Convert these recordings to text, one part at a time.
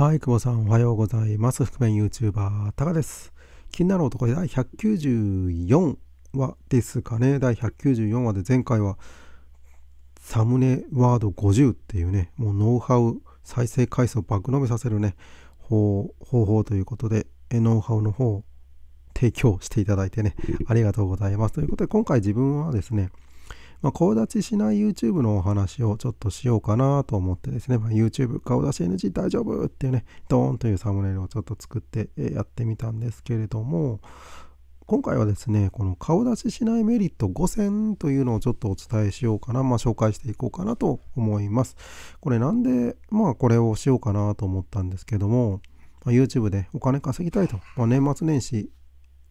はい、久保さんおはようございます。覆面 YouTuber、タカです。気になる男で第194話ですかね。第194話で前回はサムネワード50っていうね、もうノウハウ再生回数を爆伸びさせるね、方法ということで、ノウハウの方を提供していただいてね、ありがとうございます。ということで、今回自分はですね、まあ、顔立ちしない YouTube のお話をちょっとしようかなと思ってですね、まあ、YouTube 顔出し NG 大丈夫っていうね、ドーンというサムネイルをちょっと作ってやってみたんですけれども、今回はですね、この顔出ししないメリット5選というのをちょっとお伝えしようかな、まあ、紹介していこうかなと思います。これなんで、まあこれをしようかなと思ったんですけども、ま YouTube でお金稼ぎたいと、まあ、年末年始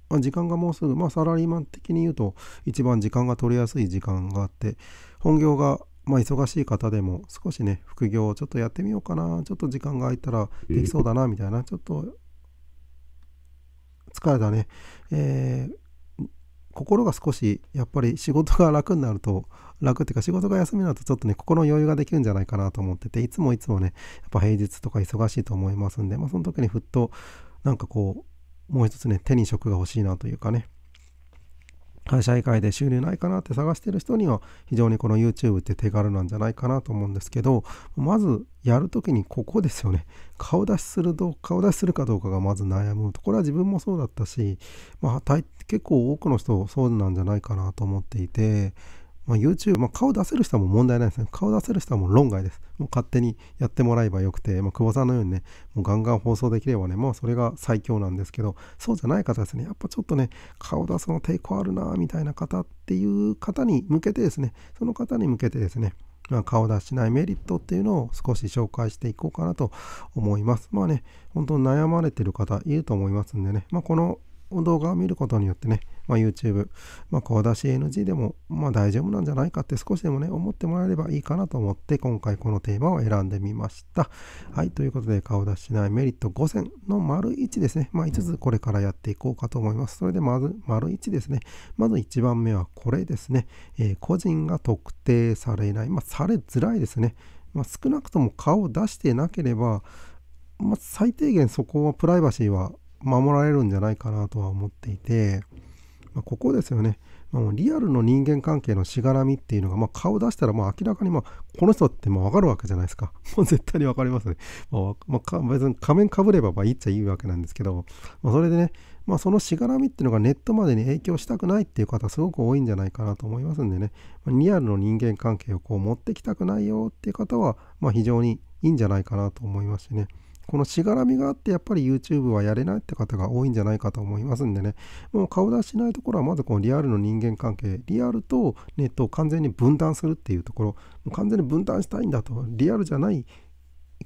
まあ、時間がもうすぐ、まあ、サラリーマン的に言うと一番時間が取りやすい時間があって本業がまあ忙しい方でも少しね副業をちょっとやってみようかなちょっと時間が空いたらできそうだなみたいなちょっと疲れたね、えー、心が少しやっぱり仕事が楽になると楽っていうか仕事が休みになるとちょっとね心の余裕ができるんじゃないかなと思ってていつもいつもねやっぱ平日とか忙しいと思いますんで、まあ、その時にふっとなんかこうもう一つね、手に職が欲しいなというかね、会社以外で収入ないかなって探してる人には非常にこの YouTube って手軽なんじゃないかなと思うんですけどまずやるときにここですよね顔出しするど顔出しするかどうかがまず悩むとこれは自分もそうだったし、まあ、結構多くの人そうなんじゃないかなと思っていてまあ、YouTube、まあ、顔出せる人はもう問題ないですね。顔出せる人はもう論外です。もう勝手にやってもらえばよくて、まあ、久保さんのようにね、もうガンガン放送できればね、まあそれが最強なんですけど、そうじゃない方ですね、やっぱちょっとね、顔出すの抵抗あるな、みたいな方っていう方に向けてですね、その方に向けてですね、まあ、顔出しないメリットっていうのを少し紹介していこうかなと思います。まあね、本当に悩まれてる方いると思いますんでね、まあ、この動画を見ることによってね、まあ、YouTube、まあ、顔出し NG でも、まあ、大丈夫なんじゃないかって少しでもね、思ってもらえればいいかなと思って、今回このテーマを選んでみました。はい、ということで、顔出ししないメリット5選の丸1ですね。まあ、5つこれからやっていこうかと思います。それで、まず、丸1ですね。まず1番目はこれですね。えー、個人が特定されない。まあ、されづらいですね。まあ、少なくとも顔を出してなければ、まあ、最低限そこはプライバシーは守られるんじゃないかなとは思っていて、まあ、ここですよね、まあ、もうリアルの人間関係のしがらみっていうのが、まあ、顔出したらまあ明らかにまあこの人ってまあ分かるわけじゃないですか。もう絶対に分かりますね。まあまあ、別に仮面かぶればまあいいっちゃいいわけなんですけど、まあ、それでね、まあ、そのしがらみっていうのがネットまでに影響したくないっていう方すごく多いんじゃないかなと思いますんでね、まあ、リアルの人間関係をこう持ってきたくないよっていう方は、まあ、非常にいいんじゃないかなと思いますしね。このしがらみがあってやっぱり YouTube はやれないって方が多いんじゃないかと思いますんでねもう顔出しないところはまずこのリアルの人間関係リアルとネットを完全に分断するっていうところもう完全に分断したいんだとリアルじゃない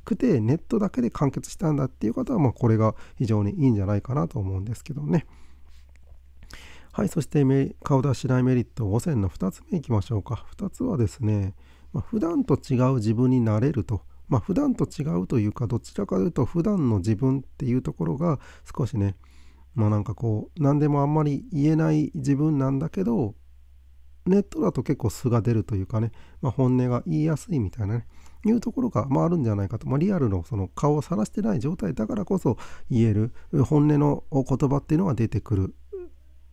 くてネットだけで完結したんだっていう方はまあこれが非常にいいんじゃないかなと思うんですけどね。はい、そして顔出しないメリット5選の2つ目いきましょうか。2つはですね、まあ、普段と違う自分になれると。まあ、普段と違うというかどちらかというと普段の自分っていうところが少しねまあなんかこう何でもあんまり言えない自分なんだけどネットだと結構素が出るというかね、まあ、本音が言いやすいみたいなねいうところが、まあ、あるんじゃないかと、まあ、リアルのその顔をさらしてない状態だからこそ言える本音の言葉っていうのが出てくる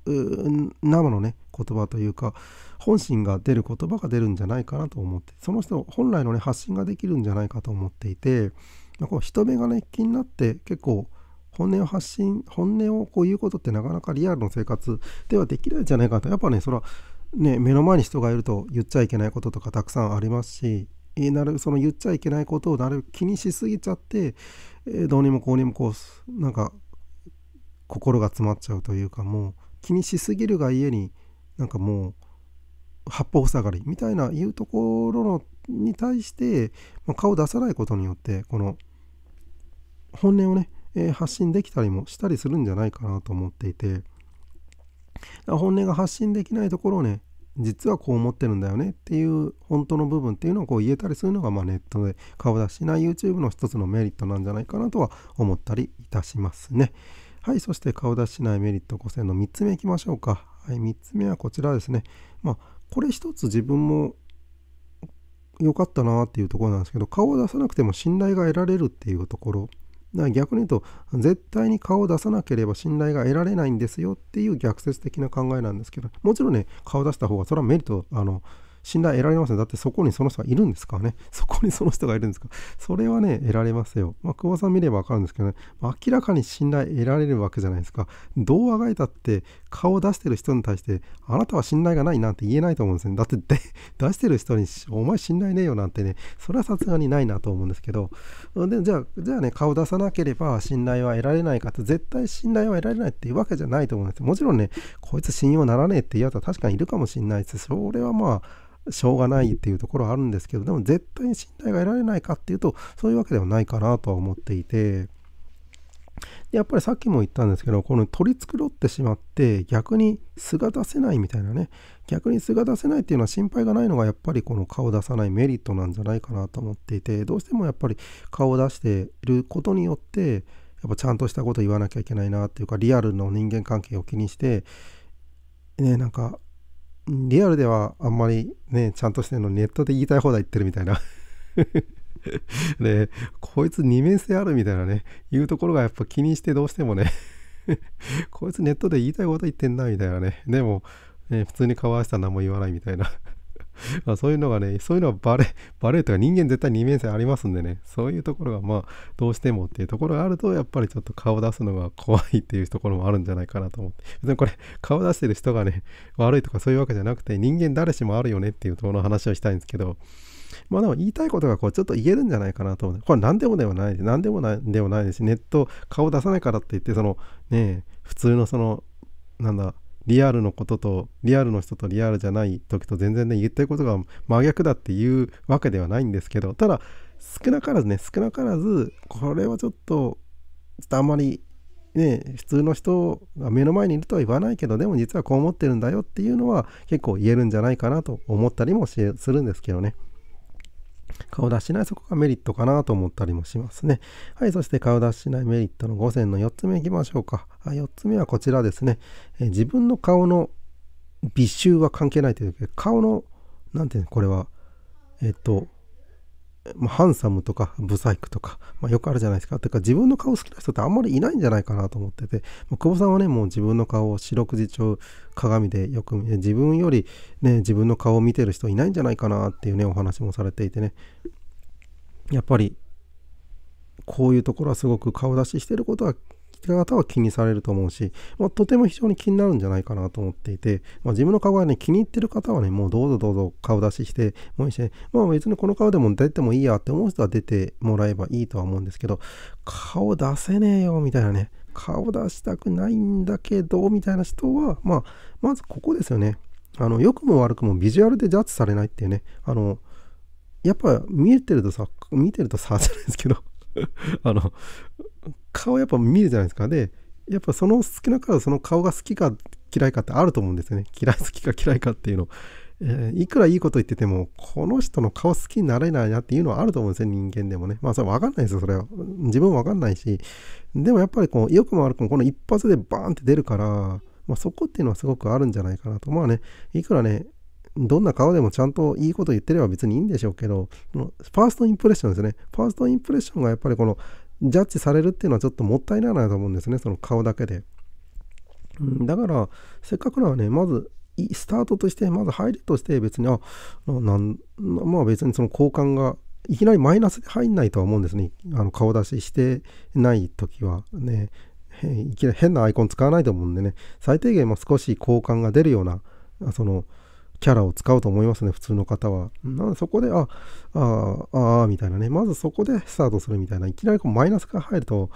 生のね言葉というか本心が出る言葉が出るんじゃないかなと思ってその人本来のね発信ができるんじゃないかと思っていて、まあ、こう人目がね気になって結構本音を発信本音をこう言うことってなかなかリアルの生活ではできないんじゃないかとやっぱねそれはね目の前に人がいると言っちゃいけないこととかたくさんありますしなるその言っちゃいけないことをなる気にしすぎちゃって、えー、どうにもこうにもこうなんか心が詰まっちゃうというかもう気にしすぎるがゆえになんかもう八方塞がりみたいないうところのに対して、まあ、顔を出さないことによってこの本音をね、えー、発信できたりもしたりするんじゃないかなと思っていて本音が発信できないところをね実はこう思ってるんだよねっていう本当の部分っていうのをこう言えたりするのがまあネットで顔出しない YouTube の一つのメリットなんじゃないかなとは思ったりいたしますね。はい、そして顔出ししないメリット5000の3つ目いきましょうか。はい、3つ目はこちらですね。まあ、これ1つ自分も良かったなっていうところなんですけど、顔を出さなくても信頼が得られるっていうところ。だから逆に言うと、絶対に顔を出さなければ信頼が得られないんですよっていう逆説的な考えなんですけど、もちろんね、顔出した方がそれはメリット、あの、信頼得られますね。だってそこにその人がいるんですからね。そこにその人がいるんですかそれはね、得られますよ。まあ、久保さん見ればわかるんですけどね、まあ、明らかに信頼得られるわけじゃないですか。どうあがいたって、顔を出してる人に対してあなたは信頼がないなんて言えないと思うんですねだって 出してる人にお前信頼ねえよなんてねそれはさすがにないなと思うんですけどでじゃあじゃあね顔出さなければ信頼は得られないかと絶対信頼は得られないっていうわけじゃないと思うんですもちろんねこいつ信用ならねえっていうやつは確かにいるかもしれないですそれはまあしょうがないっていうところはあるんですけどでも絶対に信頼が得られないかっていうとそういうわけではないかなとは思っていて。やっぱりさっきも言ったんですけど、この取り繕ってしまって、逆に素が出せないみたいなね、逆に素が出せないっていうのは心配がないのが、やっぱりこの顔を出さないメリットなんじゃないかなと思っていて、どうしてもやっぱり顔を出していることによって、やっぱちゃんとしたこと言わなきゃいけないなっていうか、リアルの人間関係を気にして、ね、なんか、リアルではあんまりね、ちゃんとしてるのネットで言いたい放題言ってるみたいな で、こいつ二面性あるみたいなね、いうところがやっぱ気にしてどうしてもね こいつネットで言いたいこと言ってんな、みたいなね。でも、ね、普通にかわしたら何も言わないみたいな まあ、そういうのがね、そういうのはバレ、バレるというか人間絶対二面性ありますんでね、そういうところがまあどうしてもっていうところがあると、やっぱりちょっと顔出すのが怖いっていうところもあるんじゃないかなと思って。別にこれ顔出してる人がね、悪いとかそういうわけじゃなくて、人間誰しもあるよねっていうところの話をしたいんですけど、まあでも言いたいことがこうちょっと言えるんじゃないかなと思これ何でもではない、何でもないではないですし、ネット顔出さないからって言って、そのね、普通のその、なんだ、リアルのことと、リアルの人とリアルじゃない時と全然ね、言ってることが真逆だっていうわけではないんですけど、ただ、少なからずね、少なからず、これはちょっと、ちょっとあんまりね、普通の人が目の前にいるとは言わないけどでも実はこう思ってるんだよっていうのは結構言えるんじゃないかなと思ったりもするんですけどね。顔出しない、そこがメリットかなと思ったりもしますね。はい、そして顔出ししないメリットの5選の4つ目いきましょうか。4つ目はこちらですね。え自分の顔の美醜は関係ないというか、顔の、なんていうの、これは、えっと、まあ、ハンサムとかブサイクとか、まあ、よくあるじゃないですか。てか自分の顔好きな人ってあんまりいないんじゃないかなと思ってて、まあ、久保さんはね、もう自分の顔を四六時中鏡でよく見て、自分よりね、自分の顔を見てる人いないんじゃないかなっていうね、お話もされていてね。やっぱり、こういうところはすごく顔出ししてることは方は気にされると思うし、まあ、とても非常に気になるんじゃないかなと思っていて、まあ、自分の顔がね、気に入ってる方はね、もうどうぞどうぞ顔出しして、もういいし、まあ別にこの顔でも出てもいいやって思う人は出てもらえばいいとは思うんですけど、顔出せねえよみたいなね、顔出したくないんだけど、みたいな人は、まあ、まずここですよね。あの、良くも悪くもビジュアルでジャッジされないっていうね、あの、やっぱ見えてるとさ、見てるとさ、じゃないですけど あの、顔やっぱ見るじゃないですか。で、やっぱその好きな顔、その顔が好きか嫌いかってあると思うんですよね。嫌い好きか嫌いかっていうの。えー、いくらいいこと言ってても、この人の顔好きになれないなっていうのはあると思うんですよ、人間でもね。まあ、それ分かんないですよ、それは。自分わかんないし。でもやっぱりこう、よくも悪くもこの一発でバーンって出るから、まあ、そこっていうのはすごくあるんじゃないかなと。まあね、いくらね、どんな顔でもちゃんといいこと言ってれば別にいいんでしょうけど、ファーストインプレッションですね。ファーストインプレッションがやっぱりこのジャッジされるっていうのはちょっともったいないなと思うんですね、その顔だけで。うん、だから、せっかくならね、まず、スタートとして、まず入りとして別に、あ、なんまあ別にその交換が、いきなりマイナスで入んないとは思うんですね。あの顔出ししてない時はね、いきなり変なアイコン使わないと思うんでね、最低限も少し好感が出るような、その、キャラを使うと思いますね、普通の方は。なのでそこで、あ、あ、あ、みたいなね、まずそこでスタートするみたいな、いきなりこうマイナスが入ると、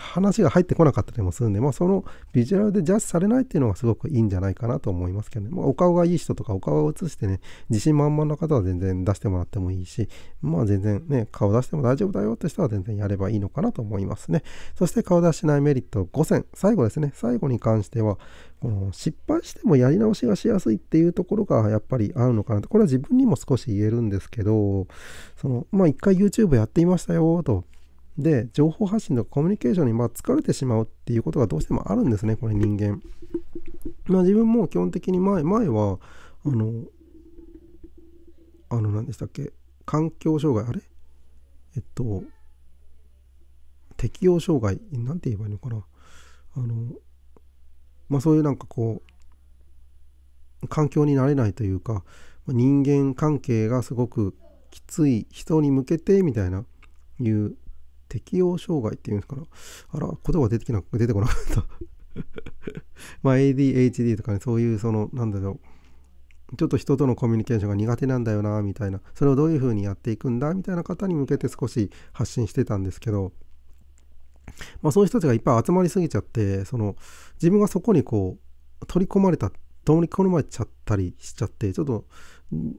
話が入ってこなかったりもするんで、まあ、そのビジュアルでジャッジされないっていうのがすごくいいんじゃないかなと思いますけどね、まあ、お顔がいい人とかお顔を映してね自信満々な方は全然出してもらってもいいしまあ全然ね顔出しても大丈夫だよって人は全然やればいいのかなと思いますねそして顔出しないメリット5選最後ですね最後に関してはこの失敗してもやり直しがしやすいっていうところがやっぱりあるのかなとこれは自分にも少し言えるんですけどそのまあ一回 YouTube やってみましたよとで、情報発信とかコミュニケーションにま疲れてしまうっていうことがどうしてもあるんですね、これ人間。まあ自分も基本的に前、前は、あの、あの、何でしたっけ、環境障害、あれえっと、適応障害、なんて言えばいいのかな。あの、まあそういうなんかこう、環境になれないというか、人間関係がすごくきつい人に向けてみたいないう適応障害っていうんですから、あら、言葉出てきな出てこなかった まあ ADHD とかね、そういうその、なんだろう、ちょっと人とのコミュニケーションが苦手なんだよな、みたいな、それをどういうふうにやっていくんだ、みたいな方に向けて少し発信してたんですけど、まあそういう人たちがいっぱい集まりすぎちゃって、その、自分がそこにこう、取り込まれた、どうに込まれちゃったりしちゃって、ちょっと、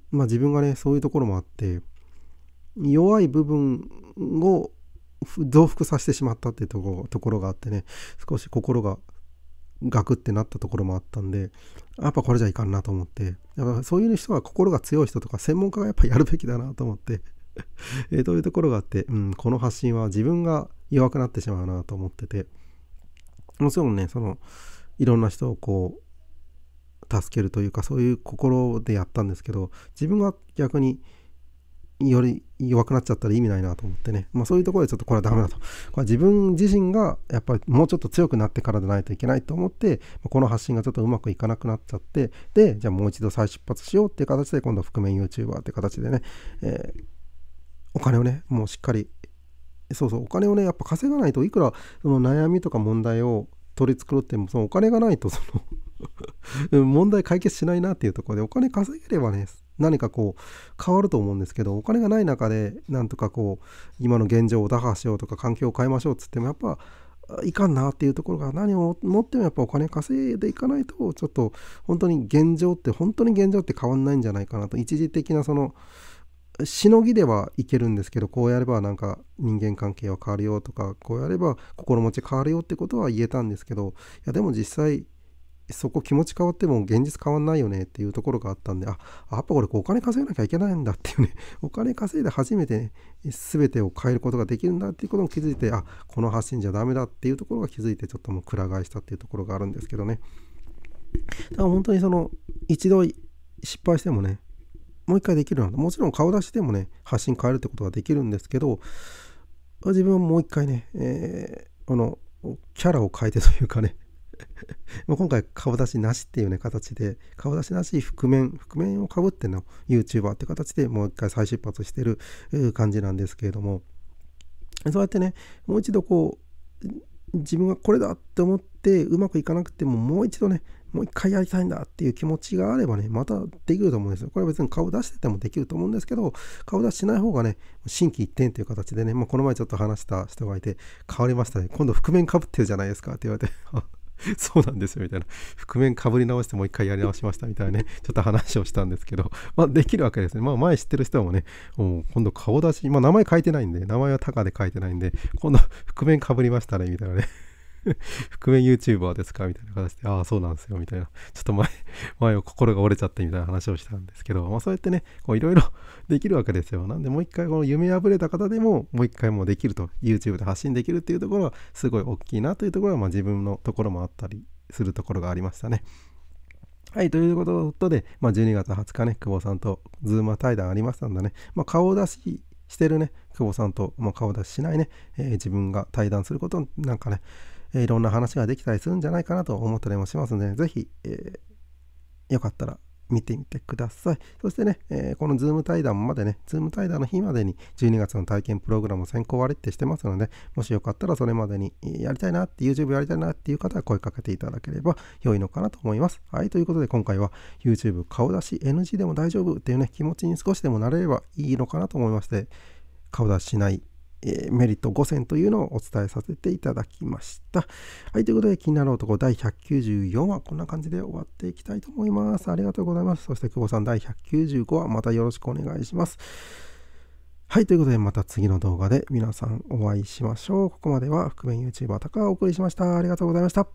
まあ自分がね、そういうところもあって、弱い部分を増幅させてしまったっていうところがあってね少し心がガクってなったところもあったんでやっぱこれじゃいかんなと思ってやっぱそういう人は心が強い人とか専門家がやっぱやるべきだなと思って えというところがあって、うん、この発信は自分が弱くなってしまうなと思っててもちろんねそのいろんな人をこう助けるというかそういう心でやったんですけど自分が逆により弱くなっちゃったら意味ないなと思ってね、まあ、そういうところでちょっとこれはダメだと、これ自分自身がやっぱりもうちょっと強くなってからでないといけないと思って、この発信がちょっとうまくいかなくなっちゃって、で、じゃあもう一度再出発しようっていう形で、今度覆面 YouTuber って形でね、えー、お金をね、もうしっかり、そうそう、お金をね、やっぱ稼がないといくらその悩みとか問題を取り繕っても、そのお金がないとその 問題解決しないなっていうところで、お金稼げればね、何かこう変わると思うんですけどお金がない中でなんとかこう今の現状を打破しようとか環境を変えましょうっつってもやっぱいかんなっていうところが何を持ってもやっぱお金稼いでいかないとちょっと本当に現状って本当に現状って変わんないんじゃないかなと一時的なそのしのぎではいけるんですけどこうやればなんか人間関係は変わるよとかこうやれば心持ち変わるよってことは言えたんですけどいやでも実際そこ気持ち変わっても現実変わんないよねっていうところがあったんで、あ、やっぱこれお金稼げなきゃいけないんだっていうね、お金稼いで初めて、ね、全てを変えることができるんだっていうことも気づいて、あ、この発信じゃダメだっていうところが気づいて、ちょっともうくら替えしたっていうところがあるんですけどね。だから本当にその、一度失敗してもね、もう一回できるなもちろん顔出しでもね、発信変えるってことはできるんですけど、自分はもう一回ね、えー、あの、キャラを変えてというかね 今回顔出しなしっていうね形で顔出しなし覆面覆面をかぶっての YouTuber って形でもう一回再出発してる感じなんですけれどもそうやってねもう一度こう自分がこれだって思ってうまくいかなくてももう一度ねもう一回やりたいんだっていう気持ちがあればねまたできると思うんですよこれは別に顔出しててもできると思うんですけど顔出ししない方がね心機一転という形でね、まあ、この前ちょっと話した人がいて変わりましたね今度覆面かぶってるじゃないですかって言われて そうなんですよみたいな覆面かぶり直してもう一回やり直しましたみたいなね ちょっと話をしたんですけど、まあ、できるわけですね、まあ、前知ってる人もねもう今度顔出し、まあ、名前書いてないんで名前はタカで書いてないんで今度覆面かぶりましたねみたいなね 覆面 YouTuber ですかみたいな形で、ああ、そうなんですよ、みたいな。ちょっと前、前を心が折れちゃってみたいな話をしたんですけど、まあそうやってね、いろいろできるわけですよ。なんでもう一回、この夢破れた方でも、もう一回もできると、YouTube で発信できるっていうところは、すごい大きいなというところは、まあ自分のところもあったりするところがありましたね。はい、ということで、まあ、12月20日ね、久保さんとズーム対談ありましたんでね、まあ、顔出ししてるね、久保さんと、まあ、顔出ししないね、えー、自分が対談することなんかね、えいろんな話ができたりするんじゃないかなと思ったりもしますので、ぜひ、えー、よかったら見てみてください。そしてね、えー、このズーム対談までね、ズーム対談の日までに12月の体験プログラムを先行割ってしてますので、もしよかったらそれまでにやりたいなって、YouTube やりたいなっていう方は声かけていただければ良いのかなと思います。はい、ということで今回は YouTube 顔出し NG でも大丈夫っていうね、気持ちに少しでもなれればいいのかなと思いまして、顔出ししないえー、メリット5選というのをお伝えさせていただきました。はい、ということで気になる男第194話こんな感じで終わっていきたいと思います。ありがとうございます。そして久保さん第195話またよろしくお願いします。はい、ということでまた次の動画で皆さんお会いしましょう。ここまでは覆面 YouTuber 高がお送りしました。ありがとうございました。